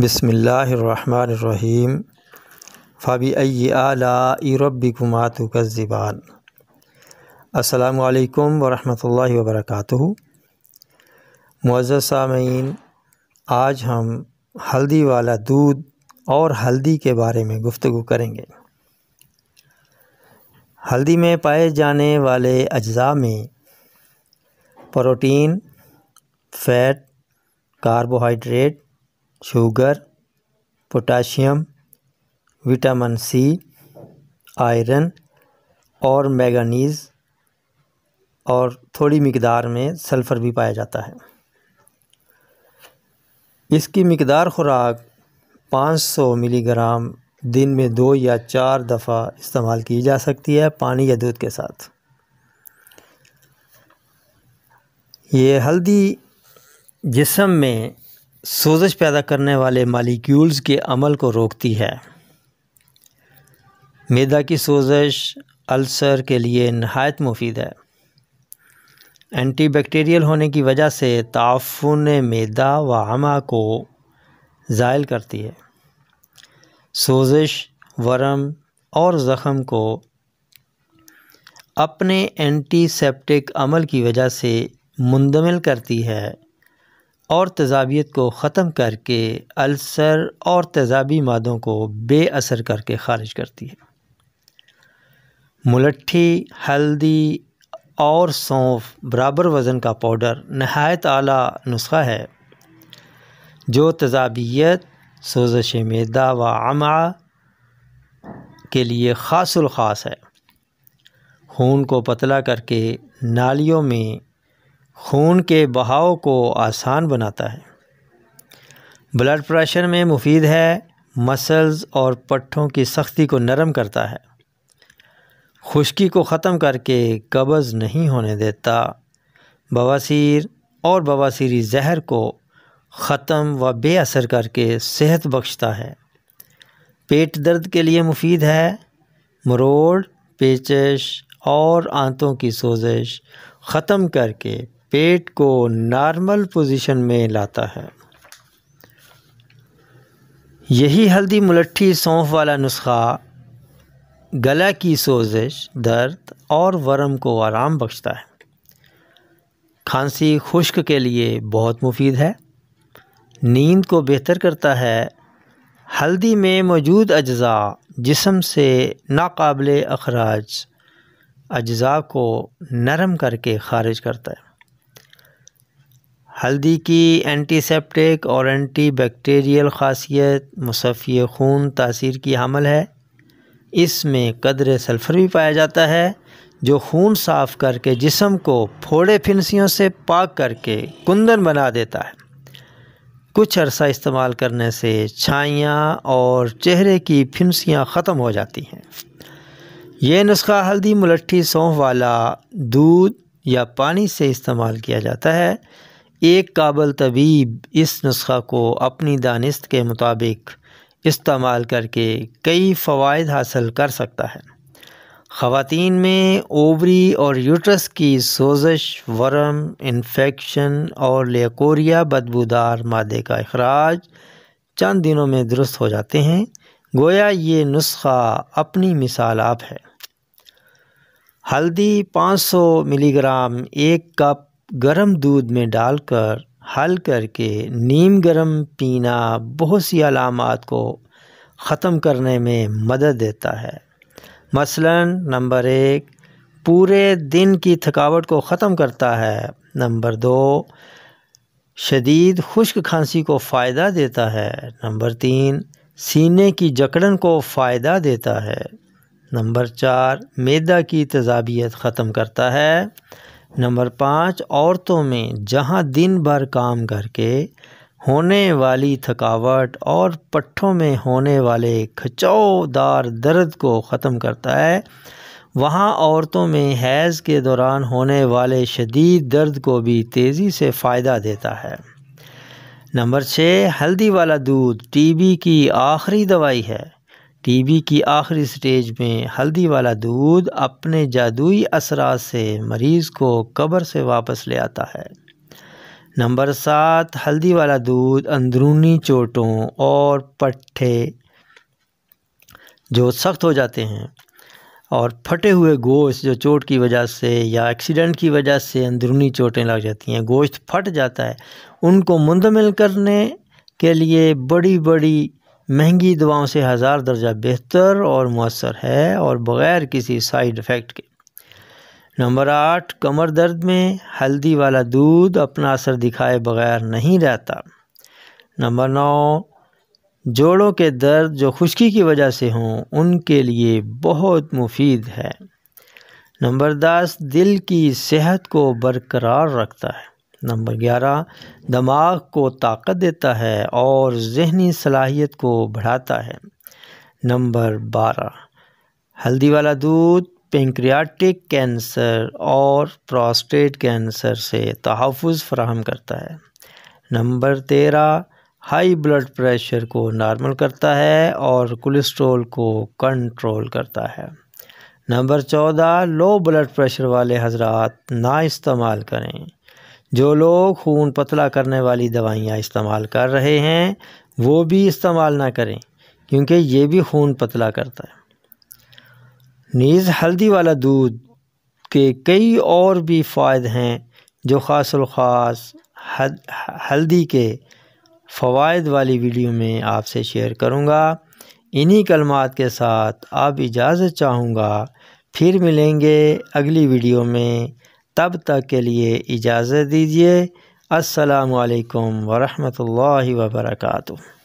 बसमीम फ़ाबी आला रबिकुमा ज़िबान अल्लाम वरहमल वबरक मुआज़ सामीन आज हम हल्दी वाला दूध और हल्दी के बारे में गुफ्तु करेंगे हल्दी में पाए जाने वाले अज्जा में protein fat carbohydrate sugar potassium vitamin C iron और मैगनीज़ और थोड़ी मकदार में सल्फ़र भी पाया जाता है इसकी मकदार ख़ुराक 500 मिलीग्राम दिन में दो या चार दफ़ा इस्तेमाल की जा सकती है पानी या दूध के साथ ये हल्दी जिसम में सोजश पैदा करने वाले मालिक्यूल्स के अमल को रोकती है मैदा की सोजश अल्सर के लिए नहायत मुफीद है एंटी बैक्टीरियल होने की वजह से ताफुन मैदा व आमा को ज़ायल करती है सोजश वरम और ज़ख़म को अपने एंटीसेप्टिक अमल की वजह से मुंदमिल करती है और तजावियत को ख़त्म करके अल्सर और तेजाबी मादों को बेअसर करके ख़ारिज करती है मुलट्ठी हल्दी और सौंफ बराबर वज़न का पाउडर नहायत आला नुस्खा है जो तजाबियत सोजश मैदा व आमा के लिए ख़ास है खून को पतला करके नालियों में खून के बहाव को आसान बनाता है ब्लड प्रेशर में मुफीद है मसल्स और पट्ठों की सख्ती को नरम करता है खुश्की को ख़त्म करके कब्ज़ नहीं होने देता बवासीर और बवासीरी जहर को ख़त्म व बेअसर करके सेहत बख्शता है पेट दर्द के लिए मुफीद है मरोड़ पेचश और आंतों की सोजिश ख़त्म करके पेट को नॉर्मल पोजीशन में लाता है यही हल्दी मुलट्ठी सौंफ वाला नुस्खा गला की सोजिश दर्द और वर्म को आराम बख्शता है खांसी खुश्क के लिए बहुत मुफीद है नींद को बेहतर करता है हल्दी में मौजूद अज्जा जिसम से नाकबले अखराज अज्जा को नरम करके ख़ारिज करता है हल्दी की एंटीसेप्टिक और एंटी बैक्टीरियल खासियत मुसफ़ी खून तासीर की हमल है इसमें कदर सल्फ़र भी पाया जाता है जो खून साफ़ करके जिसम को फोड़े फिनसियों से पाक करके कुंदन बना देता है कुछ अरसा इस्तेमाल करने से छाइयाँ और चेहरे की फिनसियाँ ख़त्म हो जाती हैं यह नुस्खा हल्दी मुलट्ठी सौंफ वाला दूध या पानी से इस्तेमाल किया जाता है एक काबल तबीब इस नुस्खा को अपनी दानिस्त के मुताबिक इस्तेमाल करके कई फ़वाद हासिल कर सकता है ख़वातीन में ओवरी और यूट्रस की सोजश वरम इन्फेक्शन और लेकोरिया बदबूदार मादे का अखराज चंद दिनों में दुरुस्त हो जाते हैं गोया ये नुस्खा अपनी मिसाल आप है हल्दी 500 मिलीग्राम एक कप गर्म दूध में डालकर हल करके नीम गर्म पीना बहुत सी अलामत को ख़त्म करने में मदद देता है मसलन नंबर एक पूरे दिन की थकावट को ख़त्म करता है नंबर दो शदीद खुश्क खांसी को फ़ायदा देता है नंबर तीन सीने की जकड़न को फ़ायदा देता है नंबर चार मैदा की तजाबियत ख़त्म करता है नंबर पाँच औरतों में जहाँ दिन भर काम करके होने वाली थकावट और पट्ठों में होने वाले खचौदार दर्द को ख़त्म करता है वहाँ औरतों में हैज़ के दौरान होने वाले शदीद दर्द को भी तेज़ी से फ़ायदा देता है नंबर छः हल्दी वाला दूध टीबी की आखिरी दवाई है टीबी की आखिरी स्टेज में हल्दी वाला दूध अपने जादुई असरा से मरीज़ को कब्र से वापस ले आता है नंबर सात हल्दी वाला दूध अंदरूनी चोटों और पट्टे जो सख्त हो जाते हैं और फटे हुए गोश्त जो चोट की वजह से या एक्सीडेंट की वजह से अंदरूनी चोटें लग जाती हैं गोश्त फट जाता है उनको मुंदमिल करने के लिए बड़ी बड़ी महंगी दवाओं से हज़ार दर्जा बेहतर और मौसर है और बग़ैर किसी साइड इफ़ेक्ट के नंबर आठ कमर दर्द में हल्दी वाला दूध अपना असर दिखाए बगैर नहीं रहता नंबर नौ जोड़ों के दर्द जो खुश्की की वजह से हों उनके लिए बहुत मुफीद है नंबर दस दिल की सेहत को बरकरार रखता है नंबर ग्यारह दिमाग को ताकत देता है और जहनी सलाहियत को बढ़ाता है नंबर बारह हल्दी वाला दूध पेंक्रियाटिक कैंसर और प्रोस्टेट कैंसर से तहफ़ फ्राहम करता है नंबर तेरह हाई ब्लड प्रेशर को नॉर्मल करता है और कोलेस्ट्रोल को कंट्रोल करता है नंबर चौदह लो ब्लड प्रेशर वाले हजरात ना इस्तेमाल करें जो लोग खून पतला करने वाली दवाइयाँ इस्तेमाल कर रहे हैं वो भी इस्तेमाल ना करें क्योंकि ये भी खून पतला करता है नीज़ हल्दी वाला दूध के कई और भी फ़ायदे हैं जो ख़ास ख़ास हल्दी के फ़वाद वाली वीडियो में आपसे शेयर करूँगा इन्हीं कलमात के साथ आप इजाज़त चाहूँगा फिर मिलेंगे अगली वीडियो में तब तक के लिए इजाज़त दीजिए असलकम वालेकुम वरहमतुल्लाहि